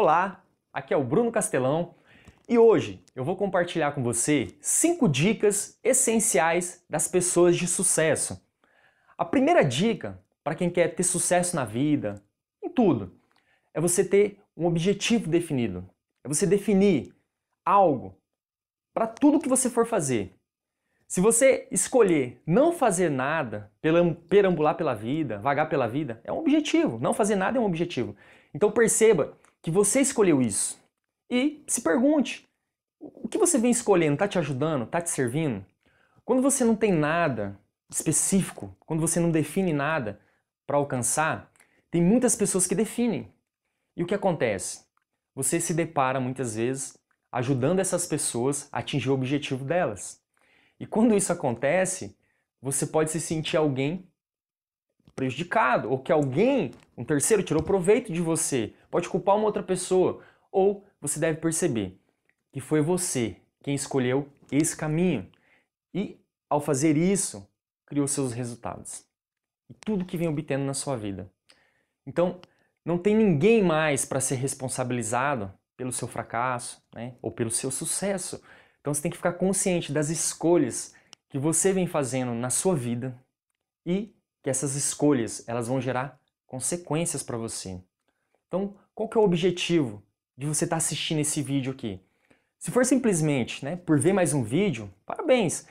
Olá, aqui é o Bruno Castelão e hoje eu vou compartilhar com você cinco dicas essenciais das pessoas de sucesso. A primeira dica para quem quer ter sucesso na vida, em tudo, é você ter um objetivo definido. É você definir algo para tudo que você for fazer. Se você escolher não fazer nada, perambular pela vida, vagar pela vida, é um objetivo. Não fazer nada é um objetivo. Então perceba que você escolheu isso. E se pergunte: o que você vem escolhendo está te ajudando, está te servindo? Quando você não tem nada específico, quando você não define nada para alcançar, tem muitas pessoas que definem. E o que acontece? Você se depara muitas vezes ajudando essas pessoas a atingir o objetivo delas. E quando isso acontece, você pode se sentir alguém prejudicado ou que alguém, um terceiro, tirou proveito de você. Pode culpar uma outra pessoa. Ou você deve perceber que foi você quem escolheu esse caminho. E ao fazer isso, criou seus resultados. E tudo que vem obtendo na sua vida. Então, não tem ninguém mais para ser responsabilizado pelo seu fracasso né? ou pelo seu sucesso. Então você tem que ficar consciente das escolhas que você vem fazendo na sua vida e que essas escolhas elas vão gerar consequências para você. Então, qual que é o objetivo de você estar tá assistindo esse vídeo aqui? Se for simplesmente né, por ver mais um vídeo, parabéns!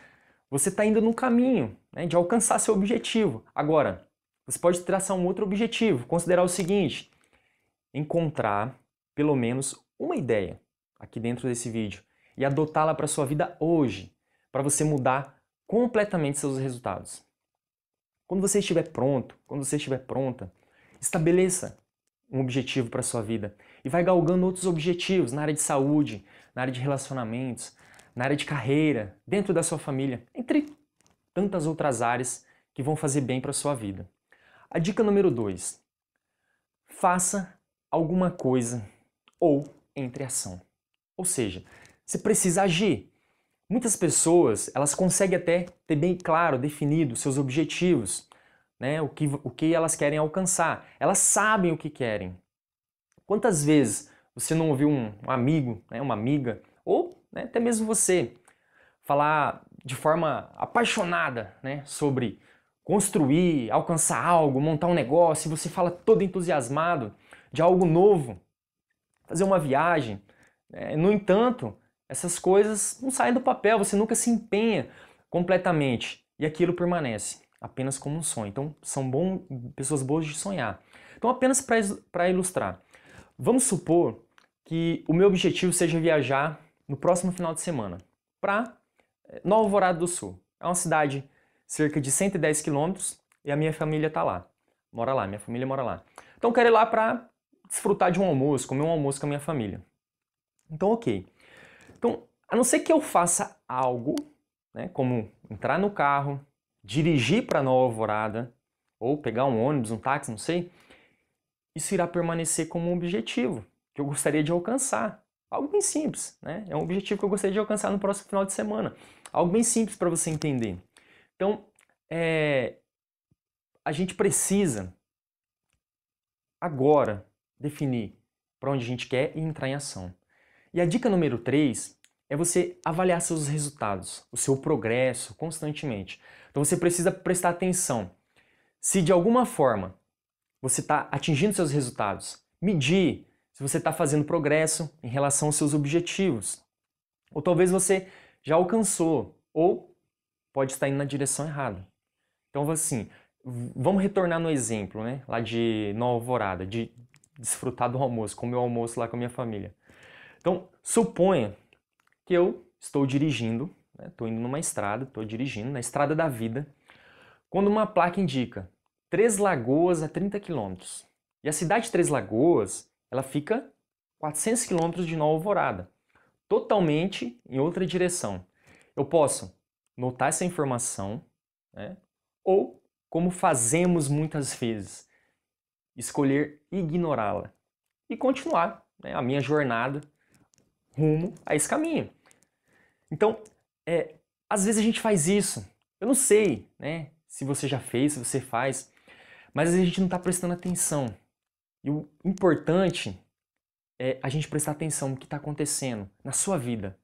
Você está indo no caminho né, de alcançar seu objetivo. Agora, você pode traçar um outro objetivo, considerar o seguinte: encontrar pelo menos uma ideia aqui dentro desse vídeo e adotá-la para sua vida hoje, para você mudar completamente seus resultados. Quando você estiver pronto, quando você estiver pronta, estabeleça um objetivo para sua vida e vai galgando outros objetivos na área de saúde, na área de relacionamentos, na área de carreira, dentro da sua família, entre tantas outras áreas que vão fazer bem para sua vida. A dica número 2: faça alguma coisa ou entre ação. Ou seja, você precisa agir. Muitas pessoas, elas conseguem até ter bem claro, definido seus objetivos, né? o, que, o que elas querem alcançar. Elas sabem o que querem. Quantas vezes você não ouviu um, um amigo, né? uma amiga, ou né? até mesmo você, falar de forma apaixonada né? sobre construir, alcançar algo, montar um negócio, e você fala todo entusiasmado de algo novo, fazer uma viagem. Né, no entanto, essas coisas não saem do papel, você nunca se empenha completamente e aquilo permanece apenas como um sonho. Então, são bom, pessoas boas de sonhar. Então, apenas para ilustrar, vamos supor que o meu objetivo seja viajar no próximo final de semana para eh, Nova Alvorada do Sul. É uma cidade cerca de 110 quilômetros e a minha família está lá. Mora lá, minha família mora lá. Então, quero ir lá para desfrutar de um almoço, comer um almoço com a minha família. Então, ok. Então, a não ser que eu faça algo, né, como entrar no carro, dirigir para Nova Alvorada, ou pegar um ônibus, um táxi, não sei, isso irá permanecer como um objetivo que eu gostaria de alcançar. Algo bem simples, né? É um objetivo que eu gostaria de alcançar no próximo final de semana. Algo bem simples para você entender. Então, é, a gente precisa agora definir para onde a gente quer e entrar em ação. E a dica número 3 é você avaliar seus resultados, o seu progresso constantemente. Então você precisa prestar atenção. Se de alguma forma você está atingindo seus resultados, medir se você está fazendo progresso em relação aos seus objetivos. Ou talvez você já alcançou, ou pode estar indo na direção errada. Então, assim, vamos retornar no exemplo, né? Lá de Nova Alvorada, de desfrutar do almoço, comer o almoço lá com a minha família. Então, suponha que eu estou dirigindo, estou né? indo numa estrada, estou dirigindo na estrada da vida, quando uma placa indica Três Lagoas a 30 quilômetros. E a cidade de Três Lagoas, ela fica 400 quilômetros de Nova Alvorada, totalmente em outra direção. Eu posso notar essa informação, né? ou, como fazemos muitas vezes, escolher ignorá-la e continuar né, a minha jornada rumo a esse caminho. Então, é, às vezes a gente faz isso. Eu não sei, né? Se você já fez, se você faz, mas às vezes a gente não está prestando atenção. E o importante é a gente prestar atenção no que está acontecendo na sua vida.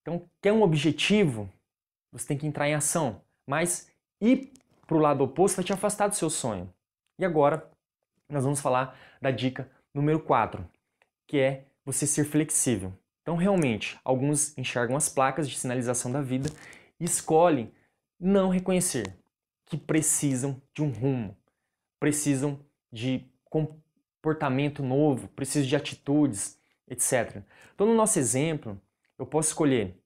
Então, quer um objetivo? Você tem que entrar em ação. Mas ir para o lado oposto vai te afastar do seu sonho. E agora, nós vamos falar da dica número 4, que é você ser flexível. Então, realmente, alguns enxergam as placas de sinalização da vida e escolhem não reconhecer que precisam de um rumo, precisam de comportamento novo, precisam de atitudes, etc. Então, no nosso exemplo, eu posso escolher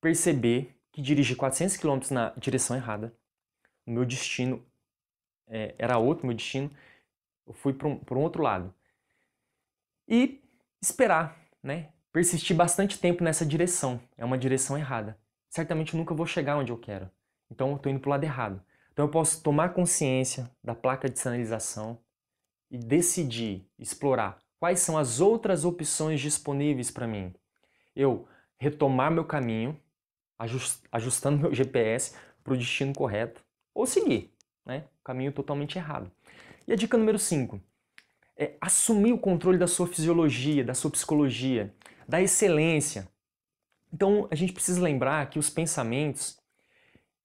perceber que dirigi 400 km na direção errada, o meu destino é, era outro, meu destino, eu fui para um, um, outro lado. E esperar, né? Persisti bastante tempo nessa direção, é uma direção errada. Certamente nunca vou chegar onde eu quero. Então eu estou indo para o lado errado. Então eu posso tomar consciência da placa de sinalização e decidir explorar quais são as outras opções disponíveis para mim. Eu retomar meu caminho, ajustando meu GPS para o destino correto, ou seguir né, o caminho totalmente errado. E a dica número 5 é assumir o controle da sua fisiologia, da sua psicologia da excelência. Então a gente precisa lembrar que os pensamentos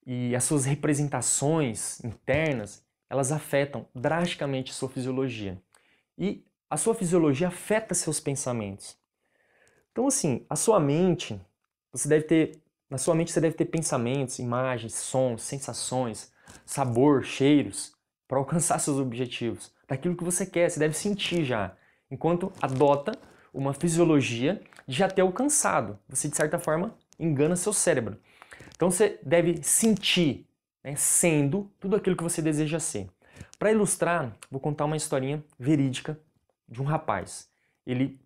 e as suas representações internas elas afetam drasticamente sua fisiologia. E a sua fisiologia afeta seus pensamentos. Então, assim, a sua mente, você deve ter, na sua mente você deve ter pensamentos, imagens, sons, sensações, sabor, cheiros, para alcançar seus objetivos, daquilo que você quer, você deve sentir já, enquanto adota uma fisiologia de já ter alcançado. Você, de certa forma, engana seu cérebro. Então você deve sentir, né, sendo, tudo aquilo que você deseja ser. Para ilustrar, vou contar uma historinha verídica de um rapaz. Ele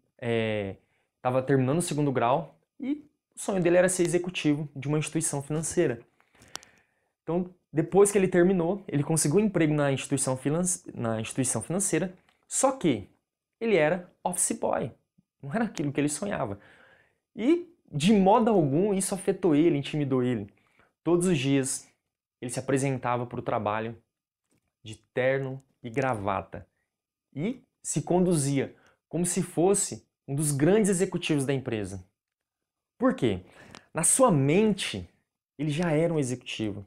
estava é, terminando o segundo grau e o sonho dele era ser executivo de uma instituição financeira. Então, depois que ele terminou, ele conseguiu um emprego na instituição, na instituição financeira, só que ele era office boy. Não era aquilo que ele sonhava. E, de modo algum, isso afetou ele, intimidou ele. Todos os dias, ele se apresentava para o trabalho de terno e gravata e se conduzia como se fosse um dos grandes executivos da empresa. Por quê? Na sua mente, ele já era um executivo.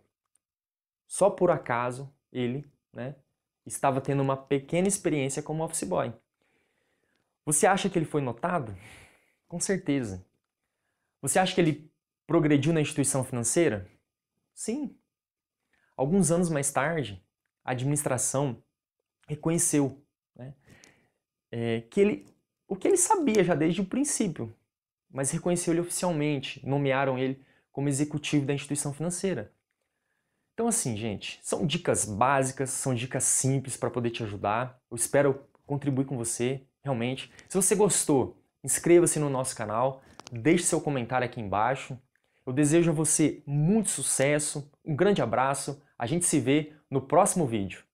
Só por acaso ele né, estava tendo uma pequena experiência como office boy. Você acha que ele foi notado? Com certeza. Você acha que ele progrediu na instituição financeira? Sim. Alguns anos mais tarde, a administração reconheceu né, é, que ele, o que ele sabia já desde o princípio, mas reconheceu ele oficialmente, nomearam ele como executivo da instituição financeira. Então, assim, gente, são dicas básicas, são dicas simples para poder te ajudar. Eu espero contribuir com você realmente. Se você gostou, inscreva-se no nosso canal, deixe seu comentário aqui embaixo. Eu desejo a você muito sucesso, um grande abraço, a gente se vê no próximo vídeo.